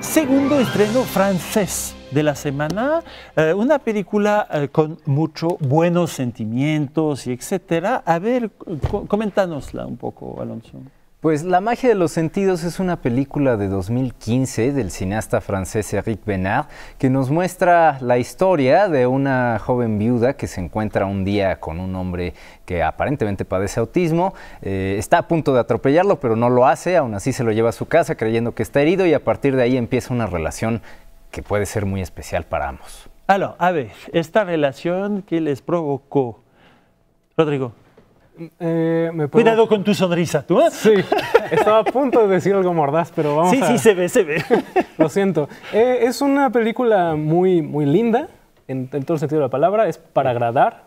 Segundo estreno francés de la semana, eh, una película eh, con muchos buenos sentimientos y etcétera. A ver, coméntanosla un poco, Alonso. Pues La magia de los sentidos es una película de 2015 del cineasta francés Eric Benard que nos muestra la historia de una joven viuda que se encuentra un día con un hombre que aparentemente padece autismo, eh, está a punto de atropellarlo pero no lo hace, aún así se lo lleva a su casa creyendo que está herido y a partir de ahí empieza una relación que puede ser muy especial para ambos. a ver, esta relación que les provocó, Rodrigo. Eh, Cuidado con tu sonrisa, ¿tú? Sí, estaba a punto de decir algo mordaz, pero vamos sí, Sí, se ve, se ve. Lo siento. Eh, es una película muy, muy linda, en, todo el sentido de la palabra. Es para agradar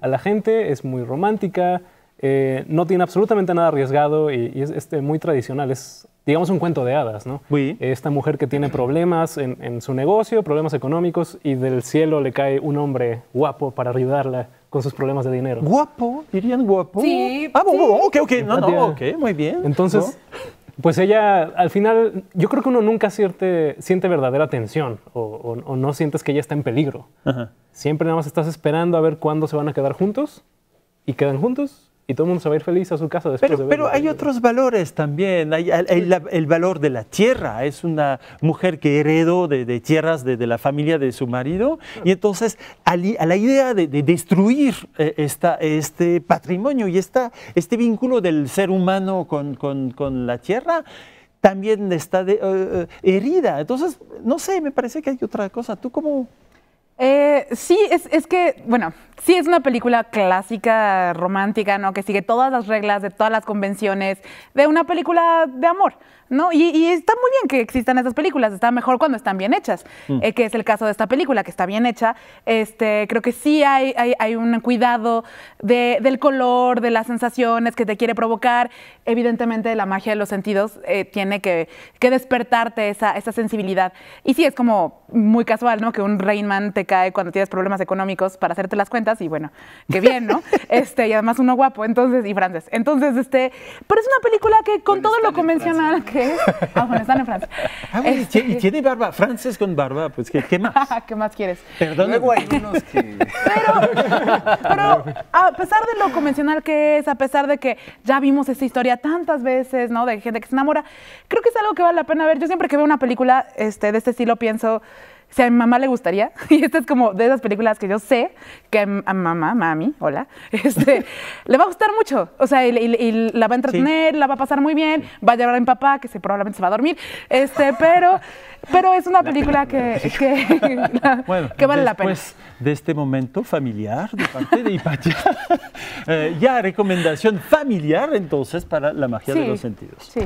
a la gente, es muy romántica, eh, no tiene absolutamente nada arriesgado y, es este, muy tradicional. Es, digamos, un cuento de hadas, ¿no? Esta mujer que tiene problemas en su negocio, problemas económicos, y del cielo le cae un hombre guapo para ayudarla con sus problemas de dinero. Guapo, dirían guapo. Sí. Ah, ok, ok, no, no, ok, muy bien. Entonces, pues ella, al final, yo creo que uno nunca siente, siente verdadera tensión o, no sientes que ella está en peligro. Siempre nada más estás esperando a ver cuándo se van a quedar juntos y quedan juntos y todo el mundo se va a ir feliz a su casa después. Pero, de pero hay otros valores también. Hay, el valor de la tierra. Es una mujer que heredó de, tierras de, la familia de su marido. Y entonces a, la idea de, destruir eh, este patrimonio y esta, este vínculo del ser humano con, la tierra también está eh, eh, herida. Entonces, no sé, me parece que hay otra cosa. ¿Tú cómo, eh, sí, es, que, bueno, sí es una película clásica, romántica, ¿no? Que sigue todas las reglas de todas las convenciones de una película de amor, ¿no? Y, está muy bien que existan esas películas, está mejor cuando están bien hechas, mm. eh, que es el caso de esta película, que está bien hecha. Este, creo que sí hay, hay, un cuidado del color, de las sensaciones que te quiere provocar. Evidentemente, la magia de los sentidos eh, tiene que, despertarte esa, esa sensibilidad. Y sí, es como muy casual, ¿no? Que un Rainman te cae cuando tienes problemas económicos para hacerte las cuentas y bueno, qué bien, ¿no? este, y además uno guapo, entonces, y francés. Entonces, este, pero es una película que con todo lo convencional que es, ah, están en Francia. Ah, este, y tiene barba, francés con barba, pues, ¿qué, más? ¿Qué más quieres? Perdón, que... pero, pero a pesar de lo convencional que es, a pesar de que ya vimos esta historia tantas veces, ¿no? De gente que se enamora, creo que es algo que vale la pena ver. Yo siempre que veo una película este, de este estilo pienso, si a mi mamá le gustaría, y esta es como de esas películas que yo sé que a, mamá, mami, hola, este, le va a gustar mucho. O sea, y, la va a entretener, la va a pasar muy bien, va a llevar a mi papá, que se, probablemente se va a dormir, este, pero, pero es una película que, bueno, vale la pena. de este momento familiar de parte de eh, ya recomendación familiar entonces para la magia de los sentidos. Sí.